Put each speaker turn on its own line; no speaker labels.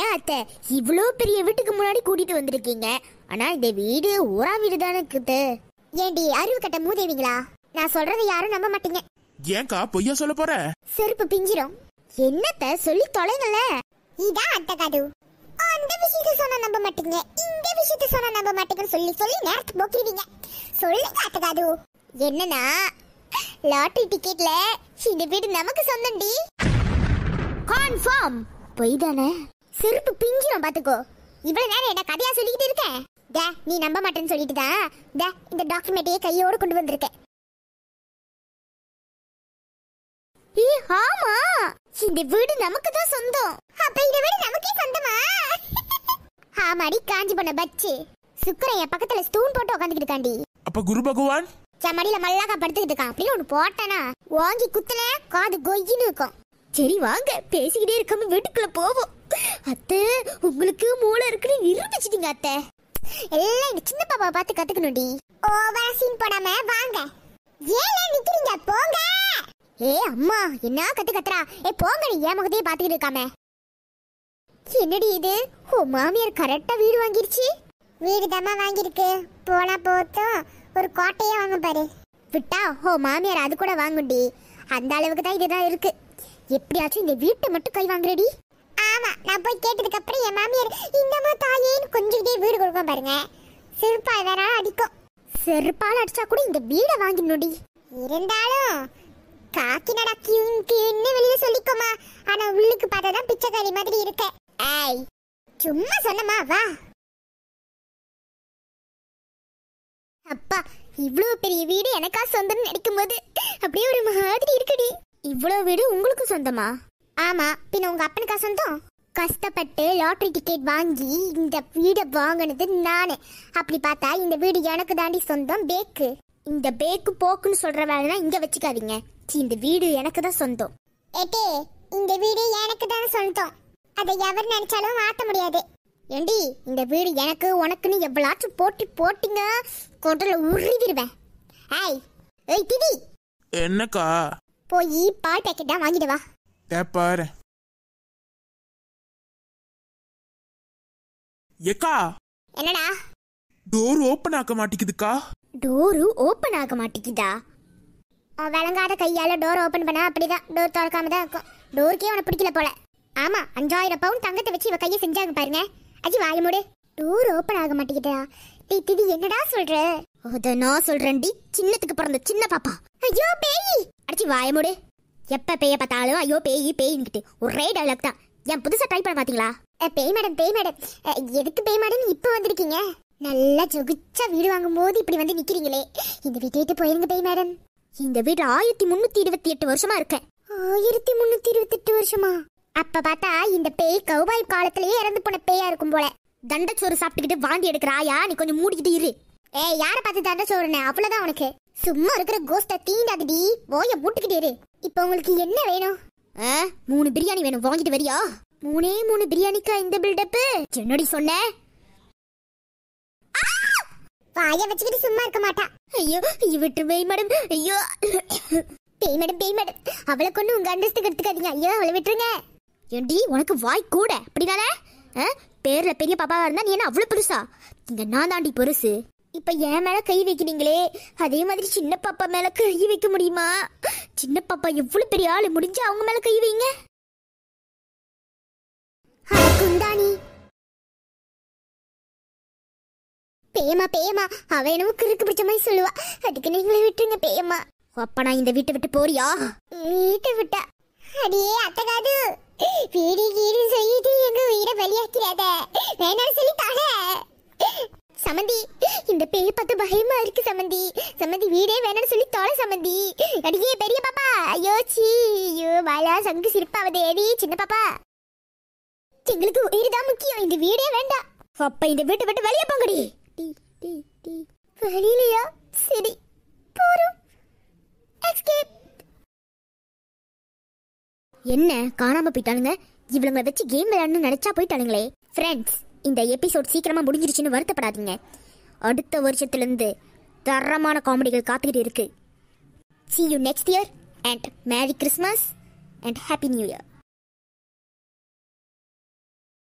ஏன் அத்தை இவ்வளோ பெரிய வீட்டுக்கு முன்னாடி கூட்டிட்டு வந்திருக்கீங்க ஆனா இந்த வீடு ஊரா வீடு தானே இருக்குது ஏண்டி அறிவு கட்ட மூதேவிங்களா நான் சொல்றதை யாரும் நம்ப மாட்டீங்க ஏன்கா பொய்யா சொல்ல போற செருப்பு பிஞ்சிரும் என்னத்த சொல்லி தொலைங்கல இதான் அத்தை காது அந்த விஷயத்தை சொன்னா நம்ப மாட்டீங்க இந்த விஷயத்தை சொன்னா நம்ப மாட்டீங்கன்னு சொல்லி சொல்லி நேரத்து போக்கிடுவீங்க சொல்லுங்க அத்தை காது என்னன்னா லாட்டரி டிக்கெட்ல இந்த வீடு நமக்கு சொந்தண்டி கன்ஃபார்ம் பொய் தானே செருப்பு பிஞ்சிரும் பாத்துக்கோ இவ்வளவு நேரம் என்ன கதையா சொல்லிக்கிட்டு இருக்க டே நீ நம்ப மாட்டேன்னு சொல்லிட்டு தான் டே இந்த டாக்குமெண்ட்டையே கையோட கொண்டு வந்திருக்க ஏ ஆமா இந்த வீடு நமக்கு தான் சொந்தம் அப்ப இந்த வீடு நமக்கே சொந்தமா ஆமாடி காஞ்சி போன பச்சு சுக்கரன் பக்கத்துல ஸ்டூன் போட்டு உட்காந்துக்கிட்டு இருக்காண்டி அப்ப குரு பகவான் சமடியில மல்லாக்கா படுத்துக்கிட்டு இருக்கான் அப்படின்னு ஒன்னு போட்டானா வாங்கி குத்துன காது கொய்யின்னு இருக்கும் சரி வாங்க பேசிக்கிட்டே இருக்காம வீட்டுக்குள்ள போவோம் அத்தை உங்களுக்கு மூளை இருக்குன்னு நிரூபிச்சிட்டீங்க அத்தை எல்லாம் இந்த சின்ன பாப்பா பார்த்து கத்துக்கணும்டி ஓவரா சீன் போடாம வாங்க ஏன் நிக்கிறீங்க போங்க ஏ அம்மா என்ன கத்து கத்துறா ஏ போங்க நீ ஏன் முகத்தையே பாத்துக்கிட்டு இருக்காம என்னடி இது ஓ மாமியார் கரெக்டா வீடு வாங்கிருச்சு வீடு தாமா வாங்கியிருக்கு போனா போத்தும் ஒரு கோட்டையே வாங்க பாரு விட்டா ஓ மாமியார் அது கூட வாங்குண்டி அந்த அளவுக்கு தான் இதுதான் இருக்கு எப்படியாச்சும் இந்த வீட்டை மட்டும் கை வாங்குறடி ஆமா நான் போய் கேட்டதுக்கு அப்புறம் என் மாமியார் இந்தமா தாயேன்னு கொஞ்சிக்கிட்டே வீடு கொடுக்கும் பாருங்க செருப்பால் வேற அடிக்கும் செருப்பால் அடிச்சா கூட இந்த வீடை வாங்கிடணும்டி இருந்தாலும் காக்கி நடா கியூன் கியூன்னு வெளியில சொல்லிக்கோமா ஆனா உள்ளுக்கு பார்த்தா தான் பிச்சைக்காரி மாதிரி இருக்க ஏய் சும்மா சொன்னமா வா அப்பா இவ்வளவு பெரிய வீடு எனக்கா சொந்தம் நினைக்கும் போது அப்படியே ஒரு மாதிரி இருக்குடி இவ்வளவு வீடு உங்களுக்கு சொந்தமா ஆமா பின் உங்க அப்பனுக்கா சொந்தம் கஷ்டப்பட்டு லாட்ரி டிக்கெட் வாங்கி இந்த வீடை வாங்கினது நானே அப்படி பார்த்தா இந்த வீடு எனக்கு தாண்டி சொந்தம் பேக்கு இந்த பேக்கு போக்குன்னு சொல்ற வேலைனா இங்க வச்சுக்காதீங்க இந்த வீடு எனக்கு தான் சொந்தம் ஏட்டே இந்த வீடு எனக்கு தான் சொந்தம் அதை எவர் நினைச்சாலும் மாத்த முடியாது ஏண்டி இந்த வீடு எனக்கு உனக்குன்னு எவ்வளாச்சும் போட்டி போட்டிங்க கொண்டல உருவிடுவேன் ஏய் ஏய் திதி என்னக்கா போய் பால் டேக்கெட்டா வாங்கிட்டு வா தேப்பாரு ஏக்கா என்னடா டோர் ஓபன் ஆக மாட்டேங்குதுக்கா டோரு ஓபன் ஆக மாட்டேங்குதா அவன் விளங்காத கையால டோர் ஓபன் பண்ணா அப்படிதான் டோர் திறக்காம தான் இருக்கும் டோருக்கே அவனை பிடிக்கல போல ஆமா அஞ்சாயிரம் பவுன் தங்கத்தை வச்சு இவ கையை செஞ்சாங்க பாருங்க அஜி வாய மூடு டோர் ஓபன் ஆக மாட்டேங்குதா டி திடி என்னடா சொல்ற அதை நான் சொல்றேன் டி சின்னத்துக்கு பிறந்த சின்ன பாப்பா ஐயோ பேய் அடிச்சு வாய மூடு எப்ப பேய பார்த்தாலும் ஐயோ பேய் பேய்னுக்கிட்டு ஒரே டெவலப் தான் என் புதுசா ட்ரை பண்ண பாத்தீங்களா பேய் மேடம் பேய் மேடம் எதுக்கு பேய் மேடம் இப்போ வந்திருக்கீங்க நல்லா ஜொகிச்சா வீடு வாங்கும் போது இப்படி வந்து நிக்கிறீங்களே இந்த வீட்டை போயிருங்க பேய் மேடம் இந்த வீடு ஆயிரத்தி முன்னூத்தி இருபத்தி எட்டு வருஷமா இருக்கேன் ஆயிரத்தி முன்னூத்தி இருபத்தி எட்டு வருஷமா அப்ப பார்த்தா இந்த பேய் கௌபாய் காலத்திலேயே இறந்து போன பேயா இருக்கும் போல தண்டச்சோறு சாப்பிட்டுக்கிட்டு வாந்தி எடுக்கிறாயா நீ கொஞ்சம் மூடிக்கிட்டு இரு ஏ யாரை பார்த்து தண்டச்சோறுனே அவ்வளவுதான் உனக்கு சும்மா இருக்கிற கோஸ்ட தீண்டாதடி ஓய மூட்டுக்கிட்டே இரு இப்போ உங்களுக்கு என்ன வேணும் மூணு பிரியாணி வேணும் வாங்கிட்டு வரியா மூணே மூணு பிரியாணிக்கா இந்த பில்டப் என்னடி சொன்ன வாய வச்சுக்கிட்டு சும்மா இருக்க மாட்டா ஐயோ இவற்று பேய் மேடம் ஐயோ பேய் மேடம் பேய் மேடம் அவளை கொண்டு உங்க அந்தஸ்துக்கு எடுத்துக்காதீங்க ஐயோ அவளை விட்டுருங்க ஏண்டி உனக்கு வாய் கூட அப்படிதானே பேர்ல பெரிய பாப்பாவா இருந்தா நீ என்ன அவ்வளவு பெருசா இங்க நான் தாண்டி பெருசு இப்ப என் மேல கை வைக்கிறீங்களே அதே மாதிரி சின்ன பாப்பா மேல கை வைக்க முடியுமா சின்ன பாப்பா எவ்வளவு பெரிய ஆளு முடிஞ்சு அவங்க மேல கை வைங்க பேமா பேமா அவ என்னவோ கிறுக்கு பிடிச்ச மாதிரி சொல்லுவா அதுக்கு நீங்களே விட்டுருங்க பேமா அப்ப நான் இந்த வீட்டை விட்டு போறியா வீட்டை விட்டா அடியே அத்தகாது வீடு கீடு செய்யிட்டு எங்க உயிரை பலியாக்கிறாத வேணாம் சொல்லி தாங்க சமந்தி இந்த பேய் பார்த்து பயமா இருக்கு சமந்தி சமந்தி வீடே வேணும்னு சொல்லி தோலை சமந்தி அடியே பெரிய பாப்பா ஐயோ சி ஐயோ வாயா சங்கு சிரிப்பாவது ஏடி சின்ன பாப்பா எங்களுக்கு உயிர் முக்கியம் இந்த வீடே வேண்டாம் அப்ப இந்த வீட்டை விட்டு வெளியே போங்கடி வெளியிலையா சரி போறோம் எஸ்கேப் என்ன காணாம போயிட்டானுங்க இவளுங்க வச்சு கேம் விளையாடணும்னு நினைச்சா போயிட்டானுங்களே ஃப்ரெண்ட்ஸ் இந்த எபிசோட் சீக்கிரமாக முடிஞ்சிருச்சுன்னு வருத்தப்படாதீங்க அடுத்த வருஷத்துலேருந்து தரமான காமெடிகள் காத்துக்கிட்டு இருக்கு see you next year and merry Christmas and happy new year